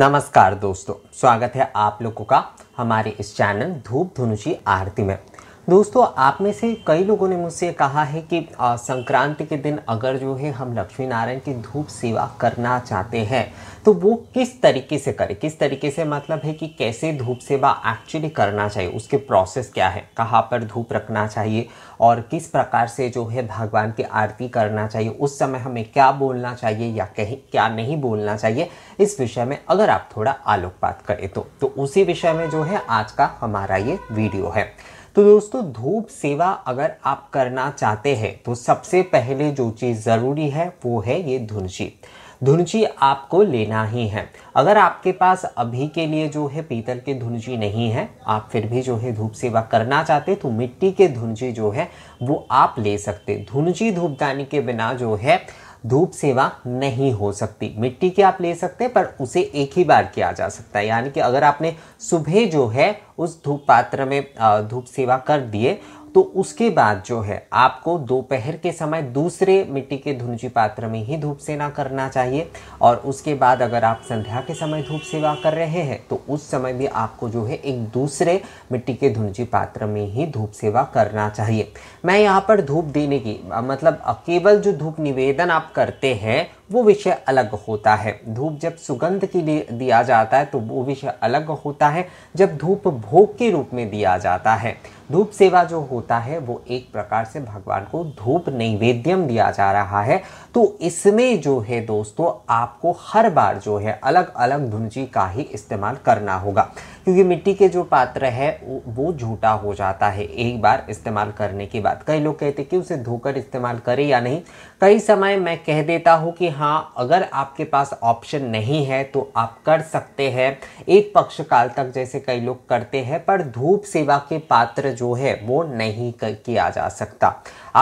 नमस्कार दोस्तों स्वागत है आप लोगों का हमारे इस चैनल धूप धुनुषी आरती में दोस्तों आप में से कई लोगों ने मुझसे कहा है कि संक्रांति के दिन अगर जो है हम लक्ष्मी नारायण की धूप सेवा करना चाहते हैं तो वो किस तरीके से करें किस तरीके से मतलब है कि कैसे धूप सेवा एक्चुअली करना चाहिए उसके प्रोसेस क्या है कहाँ पर धूप रखना चाहिए और किस प्रकार से जो है भगवान की आरती करना चाहिए उस समय हमें क्या बोलना चाहिए या कहीं क्या नहीं बोलना चाहिए इस विषय में अगर आप थोड़ा आलोकपात करें तो, तो उसी विषय में जो है आज का हमारा ये वीडियो है तो दोस्तों धूप सेवा अगर आप करना चाहते हैं तो सबसे पहले जो चीज़ ज़रूरी है वो है ये धुनची धुनची आपको लेना ही है अगर आपके पास अभी के लिए जो है पीतल के धुनची नहीं है आप फिर भी जो है धूप सेवा करना चाहते तो मिट्टी के धुनची जो है वो आप ले सकते धुनची धूपदानी के बिना जो है धूप सेवा नहीं हो सकती मिट्टी की आप ले सकते हैं पर उसे एक ही बार किया जा सकता है यानी कि अगर आपने सुबह जो है उस धूप पात्र में धूप सेवा कर दिए तो उसके बाद जो है आपको दोपहर के समय दूसरे मिट्टी के धुनजी पात्र में ही धूप सेना करना चाहिए और उसके बाद अगर आप संध्या के समय धूप सेवा कर रहे हैं तो उस समय भी आपको जो है एक दूसरे मिट्टी के धुनजी पात्र में ही धूप सेवा करना चाहिए मैं यहाँ पर धूप देने की मतलब केवल जो धूप निवेदन आप करते हैं वो विषय अलग होता है धूप जब सुगंध के लिए दिया जाता है तो वो विषय अलग होता है जब धूप भोग के रूप में दिया जाता है धूप सेवा जो होता है वो एक प्रकार से भगवान को धूप नैवेद्यम दिया जा रहा है तो इसमें जो है दोस्तों आपको हर बार जो है अलग अलग धुनजी का ही इस्तेमाल करना होगा क्योंकि मिट्टी के जो पात्र है वो झूठा हो जाता है एक बार इस्तेमाल करने के बाद कई लोग कहते हैं कि उसे धोकर इस्तेमाल करें या नहीं कई समय मैं कह देता हूँ कि हाँ अगर आपके पास ऑप्शन नहीं है तो आप कर सकते हैं एक पक्ष काल तक जैसे कई लोग करते हैं पर धूप सेवा के पात्र जो है वो नहीं किया जा सकता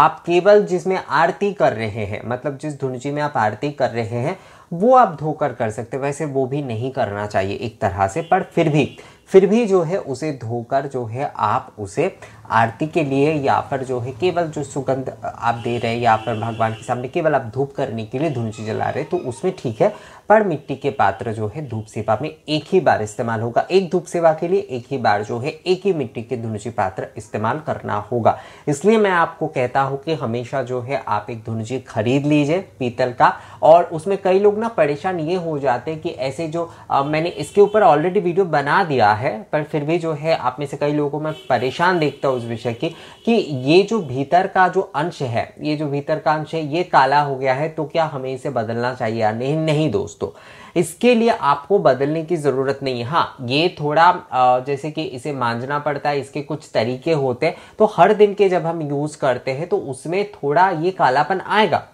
आप केवल जिसमें आरती कर रहे हैं मतलब जिस धुनजी में आप आरती कर रहे हैं वो आप धोकर कर सकते वैसे वो भी नहीं करना चाहिए एक तरह से पर फिर भी फिर भी जो है उसे धोकर जो है आप उसे आरती के लिए या फिर जो है केवल जो सुगंध आप दे रहे हैं या फिर भगवान के सामने केवल आप धूप करने के लिए धुंची जला रहे तो उसमें ठीक है पर मिट्टी के पात्र जो है धूप सेवा में एक ही बार इस्तेमाल होगा एक धूप सेवा के लिए एक ही बार जो है एक ही मिट्टी के धुनजी पात्र इस्तेमाल करना होगा इसलिए मैं आपको कहता हूं कि हमेशा जो है आप एक धुनजी खरीद लीजिए पीतल का और उसमें कई लोग ना परेशान ये हो जाते हैं कि ऐसे जो आ, मैंने इसके ऊपर ऑलरेडी वीडियो बना दिया है पर फिर भी जो है आप में से कई लोगों को मैं परेशान देखता हूँ उस विषय की कि ये जो भीतर का जो अंश है ये जो भीतर का अंश है ये काला हो गया है तो क्या हमें इसे बदलना चाहिए या नहीं नहीं दोस्त दोस्तों इसके लिए आपको बदलने की ज़रूरत नहीं है हाँ ये थोड़ा जैसे कि इसे मांझना पड़ता है इसके कुछ तरीके होते हैं तो हर दिन के जब हम यूज़ करते हैं तो उसमें थोड़ा ये कालापन आएगा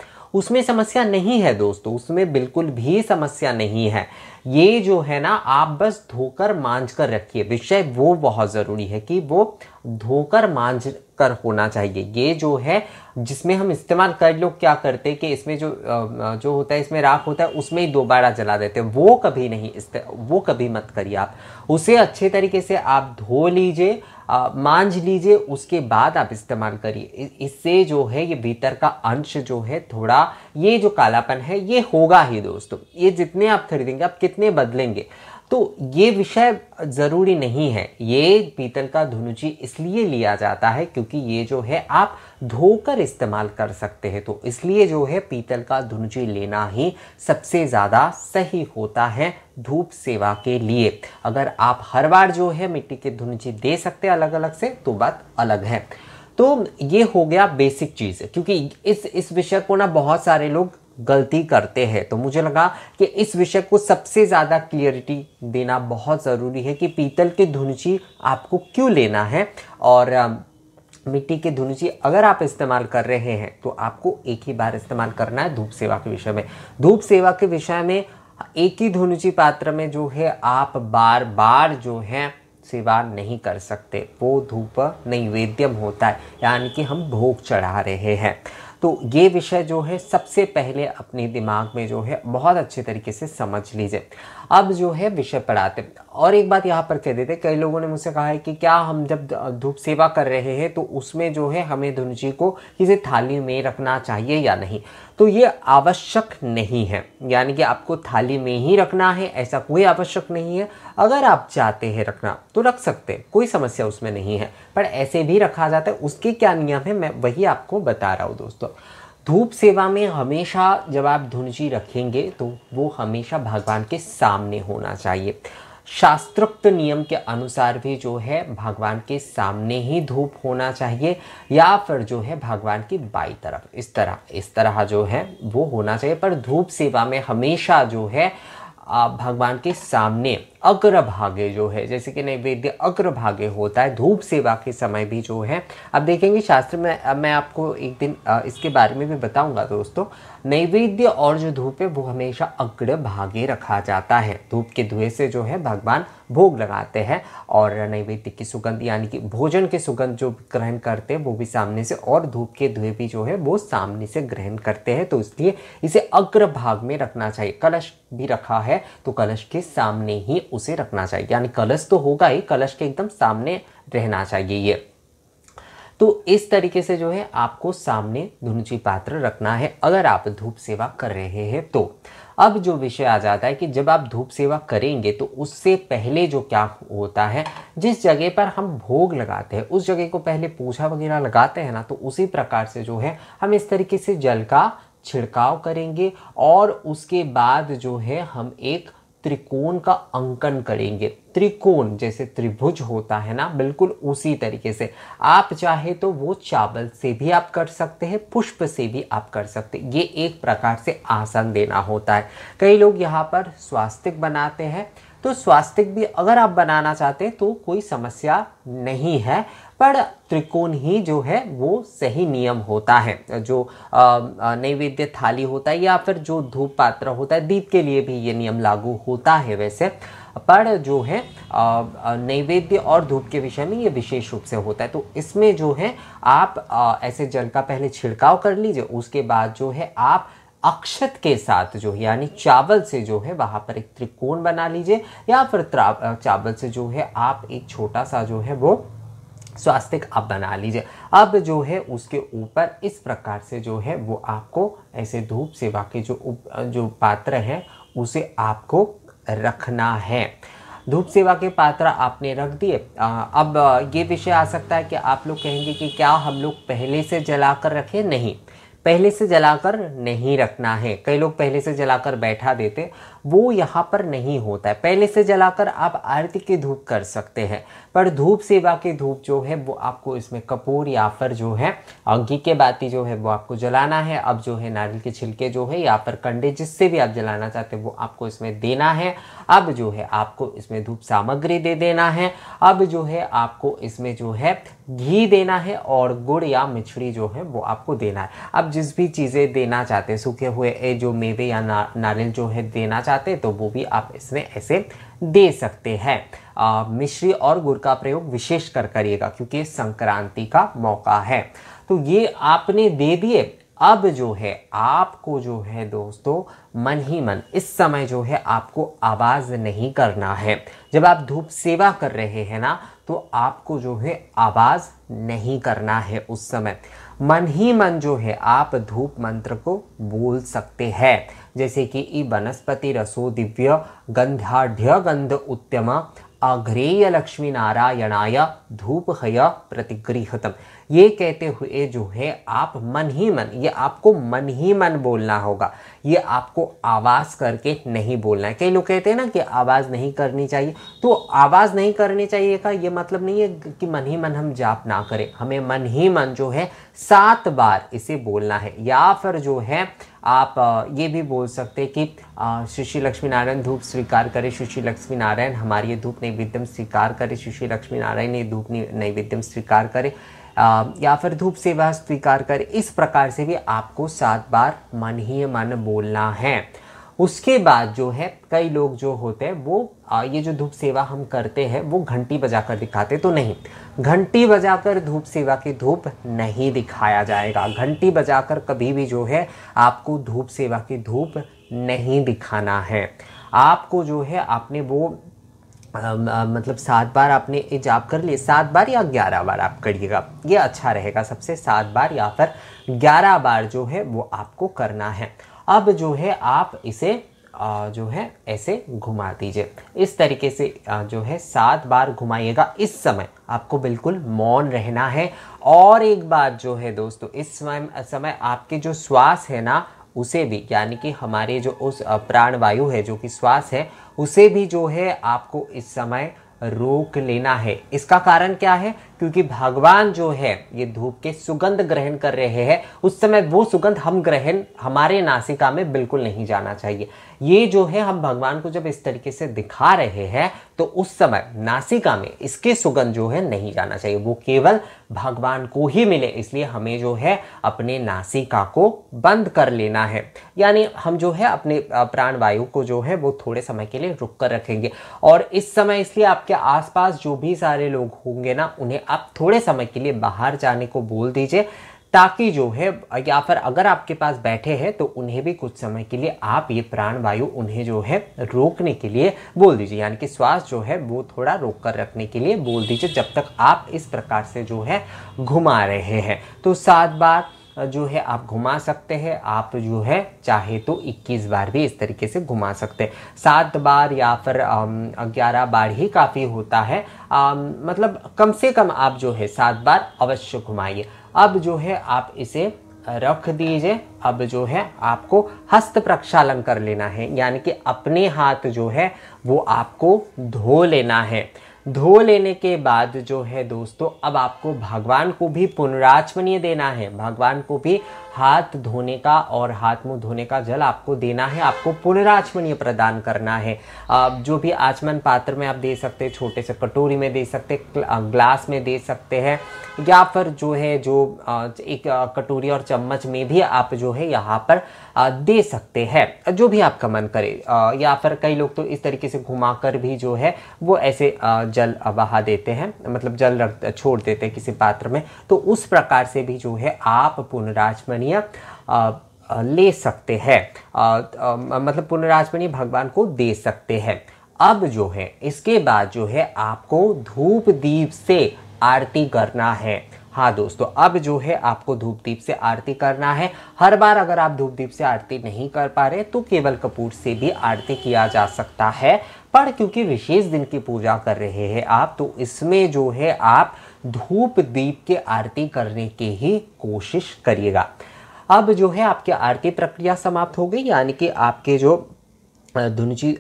उसमें समस्या नहीं है दोस्तों उसमें बिल्कुल भी समस्या नहीं है ये जो है ना आप बस धोकर मांझ कर रखिए विषय वो बहुत ज़रूरी है कि वो धोकर मांझ स्तर होना चाहिए ये जो है जिसमें हम इस्तेमाल कर लोग क्या करते हैं कि इसमें जो जो होता है इसमें राख होता है उसमें ही दोबारा जला देते हैं वो कभी नहीं वो कभी मत करिए आप उसे अच्छे तरीके से आप धो लीजिए मांझ लीजिए उसके बाद आप इस्तेमाल करिए इससे जो है ये भीतर का अंश जो है थोड़ा ये जो कालापन है ये होगा ही दोस्तों ये जितने आप खरीदेंगे आप कितने बदलेंगे तो ये विषय ज़रूरी नहीं है ये पीतल का धुनुची इसलिए लिया जाता है क्योंकि ये जो है आप धोकर इस्तेमाल कर सकते हैं तो इसलिए जो है पीतल का धुनुची लेना ही सबसे ज़्यादा सही होता है धूप सेवा के लिए अगर आप हर बार जो है मिट्टी के धुनुची दे सकते हैं अलग अलग से तो बात अलग है तो ये हो गया बेसिक चीज़ क्योंकि इस इस विषय को ना बहुत सारे लोग गलती करते हैं तो मुझे लगा कि इस विषय को सबसे ज़्यादा क्लियरिटी देना बहुत ज़रूरी है कि पीतल के धुनुची आपको क्यों लेना है और मिट्टी के धुनुची अगर आप इस्तेमाल कर रहे हैं तो आपको एक ही बार इस्तेमाल करना है धूप सेवा के विषय में धूप सेवा के विषय में एक ही धुनुची पात्र में जो है आप बार बार जो है सेवा नहीं कर सकते वो धूप नैवेद्यम होता है यानी कि हम भोग चढ़ा रहे हैं तो ये विषय जो है सबसे पहले अपने दिमाग में जो है बहुत अच्छे तरीके से समझ लीजिए अब जो है विषय पर आते हैं और एक बात यहाँ पर कह देते कई लोगों ने मुझसे कहा है कि क्या हम जब धूप सेवा कर रहे हैं तो उसमें जो है हमें धुन जी को किसी थाली में रखना चाहिए या नहीं तो ये आवश्यक नहीं है यानी कि आपको थाली में ही रखना है ऐसा कोई आवश्यक नहीं है अगर आप चाहते हैं रखना तो रख सकते हैं कोई समस्या उसमें नहीं है पर ऐसे भी रखा जाता है उसके क्या नियम है मैं वही आपको बता रहा हूँ दोस्तों धूप सेवा में हमेशा जब आप धुनजी रखेंगे तो वो हमेशा भगवान के सामने होना चाहिए शास्त्रोक्त नियम के अनुसार भी जो है भगवान के सामने ही धूप होना चाहिए या फिर जो है भगवान की बाई तरफ इस तरह इस तरह जो है वो होना चाहिए पर धूप सेवा में हमेशा जो है भगवान के सामने अग्रभागे जो है जैसे कि नैवेद्य अग्रभागे होता है धूप सेवा के समय भी जो है अब देखेंगे शास्त्र में मैं आपको एक दिन इसके बारे में भी बताऊंगा दोस्तों नैवेद्य और जो धूप है वो हमेशा अग्रभागे रखा जाता है धूप के धुएं से जो है भगवान भोग लगाते हैं और नैवेद्य की सुगंध यानी कि भोजन की सुगंध जो ग्रहण करते हैं वो भी सामने से और धूप के धुएं भी जो है वो सामने से ग्रहण करते हैं तो इसलिए इसे अग्रभाग में रखना चाहिए कलश भी रखा है तो कलश के सामने ही उसे रखना चाहिए यानी कलश तो होगा ही कलश के एकदम सामने रहना चाहिए ये तो इस तरीके से जो है आपको सामने धुनुची पात्र रखना है अगर आप धूप सेवा कर रहे हैं तो अब जो विषय आ जाता है कि जब आप धूप सेवा करेंगे तो उससे पहले जो क्या होता है जिस जगह पर हम भोग लगाते हैं उस जगह को पहले पूछा वगैरह लगाते हैं ना तो उसी प्रकार से जो है हम इस तरीके से जल का छिड़काव करेंगे और उसके बाद जो है हम एक त्रिकोण का अंकन करेंगे त्रिकोण जैसे त्रिभुज होता है ना बिल्कुल उसी तरीके से आप चाहे तो वो चावल से भी आप कर सकते हैं पुष्प से भी आप कर सकते हैं ये एक प्रकार से आसन देना होता है कई लोग यहाँ पर स्वास्तिक बनाते हैं तो स्वास्तिक भी अगर आप बनाना चाहते हैं तो कोई समस्या नहीं है पर त्रिकोण ही जो है वो सही नियम होता है जो नैवेद्य थाली होता है या फिर जो धूप पात्र होता है दीप के लिए भी ये नियम लागू होता है वैसे पर जो है नैवेद्य और धूप के विषय में ये विशेष रूप से होता है तो इसमें जो है आप आ, ऐसे जल का पहले छिड़काव कर लीजिए उसके बाद जो है आप अक्षत के साथ जो है यानी चावल से जो है वहाँ पर एक त्रिकोण बना लीजिए या फिर चावल से जो है आप एक छोटा सा जो है वो स्वास्तिक आप बना लीजिए अब जो है उसके ऊपर इस प्रकार से जो है वो आपको ऐसे धूप सेवा के जो उप, जो पात्र हैं उसे आपको रखना है धूप सेवा के पात्र आपने रख दिए अब ये विषय आ सकता है कि आप लोग कहेंगे कि क्या हम लोग पहले से जला कर रखें नहीं पहले से जलाकर नहीं रखना है कई लोग पहले से जलाकर बैठा देते वो यहाँ पर नहीं होता है पहले से जलाकर आप आरती की धूप कर सकते हैं पर धूप सेवा की धूप जो है वो आपको इसमें कपूर या फिर जो है अंकी के बाती जो है वो आपको जलाना है अब जो है नारियल के छिलके जो है या फिर कंडे जिससे भी आप जलाना चाहते हैं वो आपको इसमें देना है अब जो है आपको इसमें धूप सामग्री दे देना है अब जो है आपको इसमें जो है घी देना है और गुड़ या मिछड़ी जो है वो आपको देना है अब जिस भी चीज़ें देना चाहते हैं सूखे हुए जो मेवे या ना, नारियल जो है देना चाहते चाहते हैं तो वो भी आप इसमें ऐसे दे सकते हैं मिश्री और गुड़ का प्रयोग विशेष कर करिएगा क्योंकि संक्रांति का मौका है तो ये आपने दे दिए अब जो है आपको जो है दोस्तों मन ही मन इस समय जो है आपको आवाज़ नहीं करना है जब आप धूप सेवा कर रहे हैं ना तो आपको जो है आवाज़ नहीं करना है उस समय मन ही मन जो है आप धूप मंत्र को बोल सकते हैं जैसे कि ई वनस्पति रसो दिव्य गंध्याढ़ गंध उत्तम अघ्रेय लक्ष्मी नारायणाय धूप हय प्रतिगृहतम ये कहते हुए जो है आप मन ही मन ये आपको मन ही मन बोलना होगा ये आपको आवाज़ करके नहीं बोलना है कई लोग कहते हैं ना कि आवाज़ नहीं करनी चाहिए तो आवाज़ नहीं करनी चाहिए का ये मतलब नहीं है कि मन ही मन हम जाप ना करें हमें मन ही मन जो है सात बार इसे बोलना है या फिर जो है आप ये भी बोल सकते कि श्री लक्ष्मी नारायण धूप स्वीकार करें श्री लक्ष्मी नारायण हमारी ये धूप नैवेद्यम स्वीकार करें सुश्री लक्ष्मी नारायण ये धूप नैवेद्यम स्वीकार करें या फिर धूप सेवा स्वीकार करें इस प्रकार से भी आपको सात बार मन ही मन बोलना है उसके बाद जो है कई लोग जो होते हैं वो ये जो धूप सेवा हम करते हैं वो घंटी बजाकर दिखाते तो नहीं घंटी बजाकर धूप सेवा की धूप नहीं दिखाया जाएगा घंटी बजाकर कभी भी जो है आपको धूप सेवा की धूप नहीं दिखाना है आपको जो है आपने वो आ, मतलब सात बार आपने जाप कर लिए सात बार या ग्यारह बार आप करिएगा ये अच्छा रहेगा सबसे सात बार या फिर ग्यारह बार जो है वो आपको करना है अब जो है आप इसे जो है ऐसे घुमा दीजिए इस तरीके से जो है सात बार घुमाइएगा इस समय आपको बिल्कुल मौन रहना है और एक बात जो है दोस्तों इस समय समय आपके जो श्वास है ना उसे भी यानी कि हमारे जो उस प्राणवायु है जो कि श्वास है उसे भी जो है आपको इस समय रोक लेना है इसका कारण क्या है क्योंकि भगवान जो है ये धूप के सुगंध ग्रहण कर रहे हैं उस समय वो सुगंध हम ग्रहण हमारे नासिका में बिल्कुल नहीं जाना चाहिए ये जो है हम भगवान को जब इस तरीके से दिखा रहे हैं तो उस समय नासिका में इसके सुगंध जो है नहीं जाना चाहिए वो केवल भगवान को ही मिले इसलिए हमें जो है अपने नासिका को बंद कर लेना है यानी हम जो है अपने प्राणवायु को जो है वो थोड़े समय के लिए रुक कर रखेंगे और इस समय इसलिए आपके आसपास जो भी सारे लोग होंगे ना उन्हें आप थोड़े समय के लिए बाहर जाने को बोल दीजिए ताकि जो है या फिर अगर आपके पास बैठे हैं तो उन्हें भी कुछ समय के लिए आप ये प्राणवायु उन्हें जो है रोकने के लिए बोल दीजिए यानी कि श्वास जो है वो थोड़ा रोक कर रखने के लिए बोल दीजिए जब तक आप इस प्रकार से जो है घुमा रहे हैं तो सात बार जो है आप घुमा सकते हैं आप जो है चाहे तो 21 बार भी इस तरीके से घुमा सकते हैं सात बार या फिर ग्यारह बार ही काफ़ी होता है आ, मतलब कम से कम आप जो है सात बार अवश्य घुमाइए अब जो है आप इसे रख दीजिए अब जो है आपको हस्त प्रक्षालन कर लेना है यानी कि अपने हाथ जो है वो आपको धो लेना है धो लेने के बाद जो है दोस्तों अब आपको भगवान को भी पुनराचमनीय देना है भगवान को भी हाथ धोने का और हाथ मुंह धोने का जल आपको देना है आपको पुनराचमनीय प्रदान करना है आप जो भी आचमन पात्र में आप दे सकते हैं छोटे से कटोरी में दे सकते ग्लास में दे सकते हैं या फिर जो है जो एक कटोरी और चम्मच में भी आप जो है यहाँ पर दे सकते हैं जो भी आपका मन करे या फिर कई लोग तो इस तरीके से घुमा कर भी जो है वो ऐसे जल बहा देते हैं मतलब जल रख छोड़ देते हैं किसी पात्र में तो उस प्रकार से भी जो है आप पुनराचमन राजमानिया ले सकते हैं मतलब पूर्ण भगवान को दे सकते हैं अब जो है इसके बाद जो है आपको धूप दीप से आरती करना है हाँ दोस्तों अब जो है आपको धूप दीप से आरती करना है हर बार अगर आप धूप दीप से आरती नहीं कर पा रहे तो केवल कपूर से भी आरती किया जा सकता है पर क्योंकि विशेष दिन की पूजा कर रहे हैं आप तो इसमें जो है आप धूप दीप के आरती करने की ही कोशिश करिएगा अब जो है आपकी आरती प्रक्रिया समाप्त हो गई यानी कि आपके जो धुनची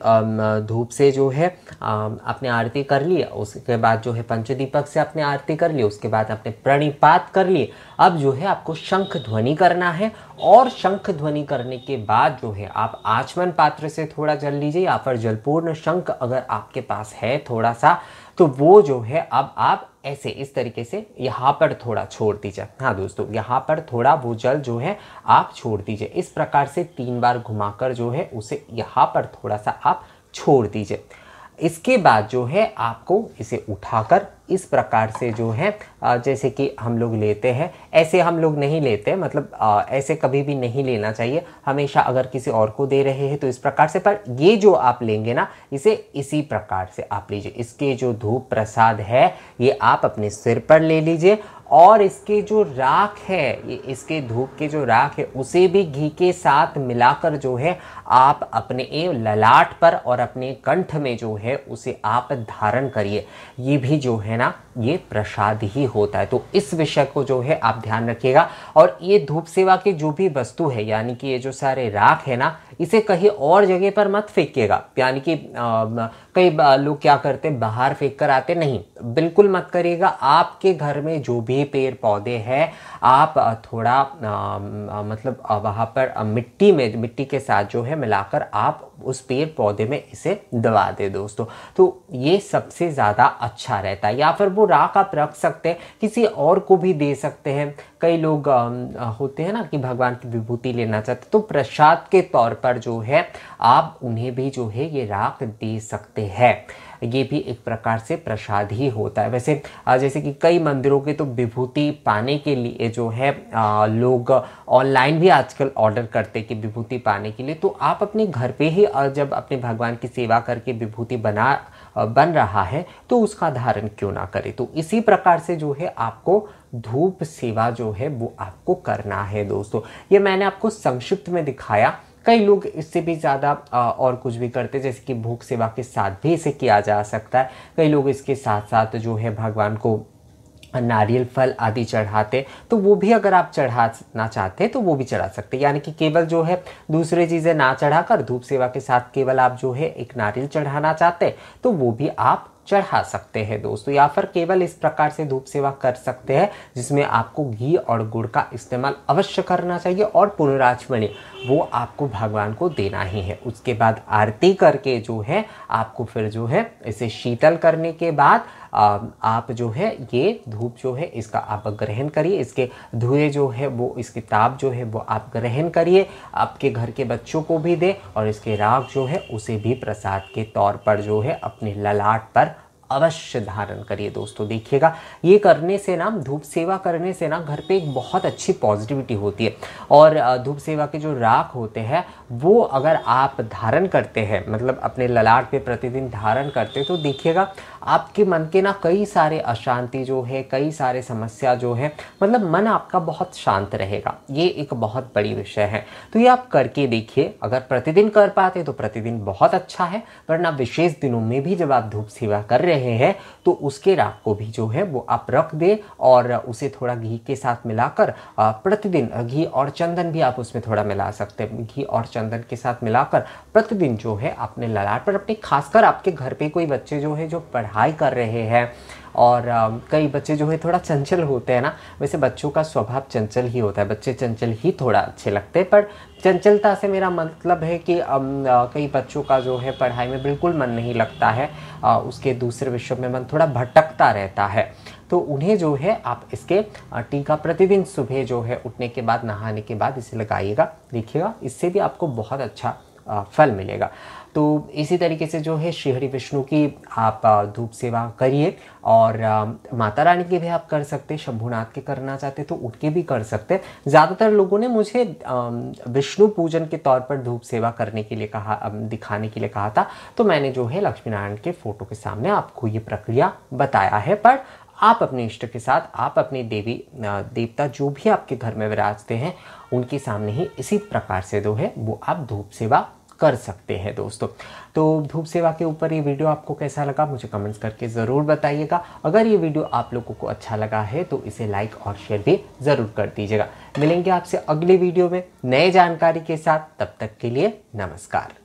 धूप से जो है आपने आरती कर ली उसके बाद जो है पंचदीपक से आपने आरती कर ली उसके बाद आपने प्रणिपात कर लिए अब जो है आपको शंख ध्वनि करना है और शंख ध्वनि करने के बाद जो है आप आचमन पात्र से थोड़ा जल लीजिए या फिर जलपूर्ण शंख अगर आपके पास है थोड़ा सा तो वो जो है अब आप ऐसे इस तरीके से यहाँ पर थोड़ा छोड़ दीजिए हाँ दोस्तों यहाँ पर थोड़ा वो जल जो है आप छोड़ दीजिए इस प्रकार से तीन बार घुमाकर जो है उसे यहाँ पर थोड़ा सा आप छोड़ दीजिए इसके बाद जो है आपको इसे उठाकर इस प्रकार से जो है जैसे कि हम लोग लेते हैं ऐसे हम लोग नहीं लेते मतलब ऐसे कभी भी नहीं लेना चाहिए हमेशा अगर किसी और को दे रहे हैं तो इस प्रकार से पर ये जो आप लेंगे ना इसे इसी प्रकार से आप लीजिए इसके जो धूप प्रसाद है ये आप अपने सिर पर ले लीजिए और इसके जो राख है इसके धूप के जो राख है उसे भी घी के साथ मिलाकर जो है आप अपने ललाट पर और अपने कंठ में जो है उसे आप धारण करिए ये भी जो है ना ये प्रसाद ही होता है तो इस विषय को जो है आप ध्यान रखिएगा और ये धूप सेवा की जो भी वस्तु है यानी कि ये जो सारे राख है ना इसे कहीं और जगह पर मत फेंकिएगा यानी कि कई लोग क्या करते बाहर फेंक कर आते नहीं बिल्कुल मत करिएगा आपके घर में जो भी पेड़ पौधे हैं आप थोड़ा आ, मतलब वहाँ पर मिट्टी में मिट्टी के साथ जो है मिलाकर आप उस पेड़ पौधे में इसे दबा दे दोस्तों तो ये सबसे ज़्यादा अच्छा रहता है या फिर वो राख आप रख सकते हैं किसी और को भी दे सकते हैं कई लोग होते हैं ना कि भगवान की विभूति लेना चाहते तो प्रसाद के तौर पर जो है आप उन्हें भी जो है ये राख दे सकते हैं ये भी एक प्रकार से प्रसाद ही होता है वैसे जैसे कि कई मंदिरों के तो विभूति पाने के लिए जो है लोग ऑनलाइन भी आजकल ऑर्डर करते कि विभूति पाने के लिए तो आप अपने घर पे ही जब अपने भगवान की सेवा करके विभूति बना बन रहा है तो उसका धारण क्यों ना करें तो इसी प्रकार से जो है आपको धूप सेवा जो है वो आपको करना है दोस्तों ये मैंने आपको संक्षिप्त में दिखाया कई लोग इससे भी ज़्यादा और कुछ भी करते हैं जैसे कि भूख सेवा के साथ भी इसे किया जा सकता है कई लोग इसके साथ साथ जो है भगवान को नारियल फल आदि चढ़ाते तो वो भी अगर आप चढ़ाना चाहते तो वो भी चढ़ा सकते यानी कि केवल जो है दूसरे चीज़ें ना चढ़ाकर धूप सेवा के साथ केवल आप जो है एक नारियल चढ़ाना चाहते तो वो भी आप चढ़ा सकते हैं दोस्तों या फिर केवल इस प्रकार से धूप सेवा कर सकते हैं जिसमें आपको घी और गुड़ का इस्तेमाल अवश्य करना चाहिए और पुनराजमणि वो आपको भगवान को देना ही है उसके बाद आरती करके जो है आपको फिर जो है इसे शीतल करने के बाद आ, आप जो है ये धूप जो है इसका आप ग्रहण करिए इसके धुएँ जो है वो इसके ताप जो है वो आप ग्रहण करिए आपके घर के बच्चों को भी दें और इसके राग जो है उसे भी प्रसाद के तौर पर जो है अपने ललाट पर अवश्य धारण करिए दोस्तों देखिएगा ये करने से ना धूप सेवा करने से ना घर पे एक बहुत अच्छी पॉजिटिविटी होती है और धूप सेवा के जो राख होते हैं वो अगर आप धारण करते हैं मतलब अपने ललाट पे प्रतिदिन धारण करते तो देखिएगा आपके मन के ना कई सारे अशांति जो है कई सारे समस्या जो है मतलब मन आपका बहुत शांत रहेगा ये एक बहुत बड़ी विषय है तो ये आप करके देखिए अगर प्रतिदिन कर पाते तो प्रतिदिन बहुत अच्छा है वरना विशेष दिनों में भी जब आप धूप सेवा कर रहे रहे हैं तो उसके राख को भी जो है वो आप रख दें और उसे थोड़ा घी के साथ मिलाकर प्रतिदिन घी और चंदन भी आप उसमें थोड़ा मिला सकते हैं घी और चंदन के साथ मिलाकर प्रतिदिन जो है अपने ललाट पर अपने खासकर आपके घर पे कोई बच्चे जो है जो पढ़ाई कर रहे हैं और कई बच्चे जो है थोड़ा चंचल होते हैं ना वैसे बच्चों का स्वभाव चंचल ही होता है बच्चे चंचल ही थोड़ा अच्छे लगते हैं पर चंचलता से मेरा मतलब है कि कई बच्चों का जो है पढ़ाई में बिल्कुल मन नहीं लगता है उसके दूसरे विषयों में मन थोड़ा भटकता रहता है तो उन्हें जो है आप इसके टीका प्रतिदिन सुबह जो है उठने के बाद नहाने के बाद इसे लगाइएगा देखिएगा इससे भी आपको बहुत अच्छा फल मिलेगा तो इसी तरीके से जो है श्री विष्णु की आप धूप सेवा करिए और माता रानी की भी आप कर सकते शंभुनाथ के करना चाहते तो उनके भी कर सकते ज़्यादातर लोगों ने मुझे विष्णु पूजन के तौर पर धूप सेवा करने के लिए कहा दिखाने के लिए कहा था तो मैंने जो है लक्ष्मी नारायण के फ़ोटो के सामने आपको ये प्रक्रिया बताया है पर आप अपने इष्ट के साथ आप अपने देवी देवता जो भी आपके घर में विराजते हैं उनके सामने ही इसी प्रकार से जो है वो आप धूप सेवा कर सकते हैं दोस्तों तो धूप सेवा के ऊपर ये वीडियो आपको कैसा लगा मुझे कमेंट्स करके ज़रूर बताइएगा अगर ये वीडियो आप लोगों को अच्छा लगा है तो इसे लाइक और शेयर भी ज़रूर कर दीजिएगा मिलेंगे आपसे अगले वीडियो में नए जानकारी के साथ तब तक के लिए नमस्कार